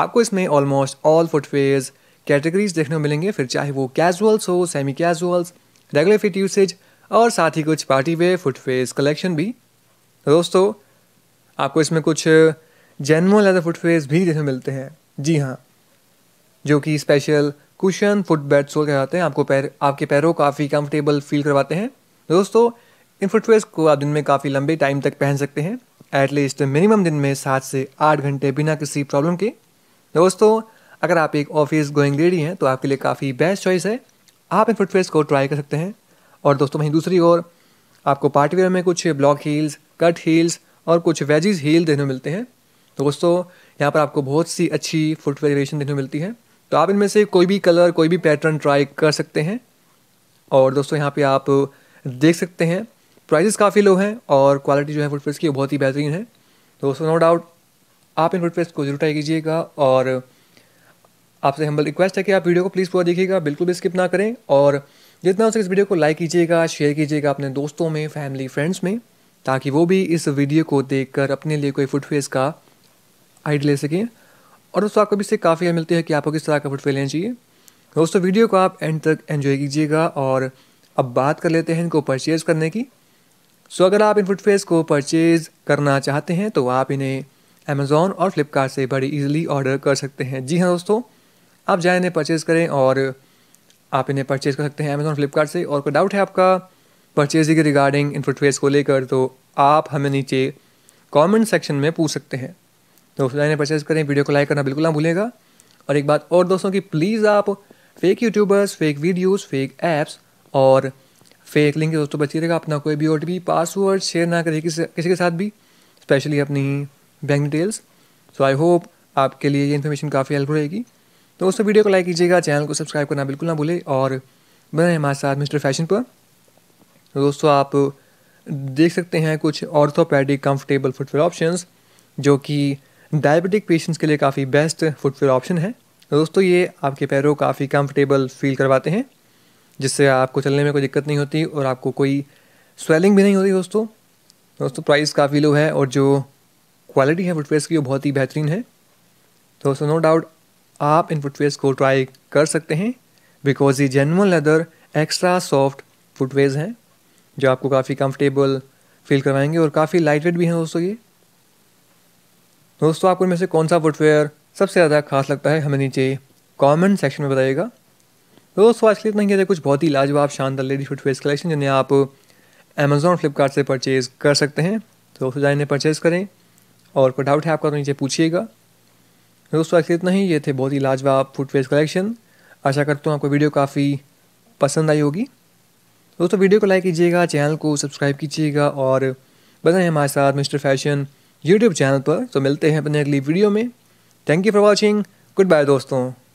आपको इसमें almost all footwears categories देखने को मिलेंगे फिर चाहे वो कैजुअल्स हो semi casuals regular fit usage और साथ ही कुछ पार्टी वेयर फुटवेयर्स कलेक्शन भी दोस्तों आपको इसमें कुछ जेनवन लेदर फुटवेयर्स भी देखने मिलते हैं जी हाँ जो कि special cushion foot bed sole कहते हैं आपको पैर आपके पैरों काफ़ी कंफर्टेबल फील करवाते हैं दोस्तों इन फुटवेयर्स को आप दिन में काफ़ी लंबे टाइम तक पहन सकते हैं एटलीस्ट मिनिमम दिन में सात से आठ घंटे बिना किसी प्रॉब्लम के तो दोस्तों अगर आप एक ऑफिस गोइंग लेडी हैं तो आपके लिए काफ़ी बेस्ट चॉइस है आप इन फुटवेयर्स को ट्राई कर सकते हैं और दोस्तों वहीं दूसरी ओर आपको पार्टीवेयर में कुछ ब्लॉक हील्स कट हील्स और कुछ वेजीज हील देखने को मिलते हैं तो दोस्तों यहाँ पर आपको बहुत सी अच्छी फुटवेयर वेरिएशन देखने को मिलती है तो आप इनमें से कोई भी कलर कोई भी पैटर्न ट्राई कर सकते हैं और दोस्तों यहाँ पे आप देख सकते हैं प्राइजेस काफ़ी लो हैं और क्वालिटी जो है फुटफेस की बहुत ही बेहतरीन है तो दोस्तों नो डाउट आप इन वर्ड को जरूर ट्राई कीजिएगा और आपसे हम्बल रिक्वेस्ट है कि आप वीडियो को प्लीज़ पूरा देखिएगा बिल्कुल भी स्किप ना करें और जितना हो सके इस वीडियो को लाइक कीजिएगा शेयर कीजिएगा अपने दोस्तों में फैमिली फ्रेंड्स में ताकि वो भी इस वीडियो को कर अपने लिए कोई फुटफेस का आइडिया ले सकें और दोस्तों आपको भी इससे काफ़ी मिलती है कि आपको किस तरह का फुटफेयर लेना चाहिए दोस्तों वीडियो को आप एंड तक एंजॉय कीजिएगा और अब बात कर लेते हैं इनको परचेज़ करने की सो अगर आप इन फुटफेस को परचेज़ करना चाहते हैं तो आप इन्हें अमेज़ोन और फ्लिपकार्ट से बड़ी ईजिली ऑर्डर कर सकते हैं जी हाँ दोस्तों आप जाए इन्हें परचेज़ करें और आप इन्हें परचेज़ कर सकते हैं अमेज़ोन फ्लिपकार्ट से और कोई डाउट है आपका परचेजिंग के रिगार्डिंग इन्फोट्रेस को लेकर तो आप हमें नीचे कमेंट सेक्शन में पूछ सकते हैं दोस्तों जाए परचेज़ करें वीडियो को लाइक करना बिल्कुल ना भूलेगा और एक बात और दोस्तों की प्लीज़ आप fake YouTubers fake videos fake apps और फेक लिंक दोस्तों बचिएगा अपना कोई भी ओ पासवर्ड शेयर ना करें किसी किसी के साथ भी स्पेशली अपनी bank details so I hope आपके लिए ये इन्फॉर्मेशन काफ़ी हेल्प रहेगी तो दोस्तों वीडियो को लाइक कीजिएगा चैनल को सब्सक्राइब करना बिल्कुल ना भूले और बने हमारे साथ मिस्टर फैशन पर तो दोस्तों आप देख सकते हैं कुछ ऑर्थोपैडिक कंफर्टेबल फुटवेयर ऑप्शंस जो कि डायबिटिक पेशेंट्स के लिए काफ़ी बेस्ट फुटवेयर ऑप्शन है दोस्तों ये आपके पैरों को काफ़ी कंफर्टेबल फील करवाते हैं जिससे आपको चलने में कोई दिक्कत नहीं होती और आपको कोई स्वेलिंग भी नहीं होती दोस्तों दोस्तों प्राइस काफ़ी लो है और जो क्वालिटी है फुटवेयर्स की वो बहुत ही बेहतरीन है दोस्तों नो डाउट आप इन फुटवेयर्स को ट्राई कर सकते हैं बिकॉज ये genuine leather extra soft footwears हैं जो आपको काफ़ी कंफर्टेबल फील करवाएंगे और काफ़ी लाइट वेट भी हैं दोस्तों ये दोस्तों आपको इनमें से कौन सा फुटवेयर सबसे ज़्यादा खास लगता है हमें नीचे कमेंट सेक्शन में बताइएगा दोस्तों आज के लिए इतना ही है कुछ बहुत ही लाजवाब शानदार लेडी फुटवेयर्स कलेक्शन जिन्हें आप अमेजोन फ्लिपकार्ट से परचेज़ कर सकते हैं तो दोस्तों जाइए परचेज़ करें और कोई डाउट है आपका तो नीचे पूछिएगा दोस्तों आखिर इतना ही ये थे बहुत ही लाजवाब फुटवेयर कलेक्शन आशा करता हूँ आपको वीडियो काफ़ी पसंद आई होगी दोस्तों वीडियो को लाइक कीजिएगा चैनल को सब्सक्राइब कीजिएगा और बनाए हमारे साथ मिस्टर फैशन यूट्यूब चैनल पर तो मिलते हैं अपने अगली वीडियो में thank you for watching goodbye दोस्तों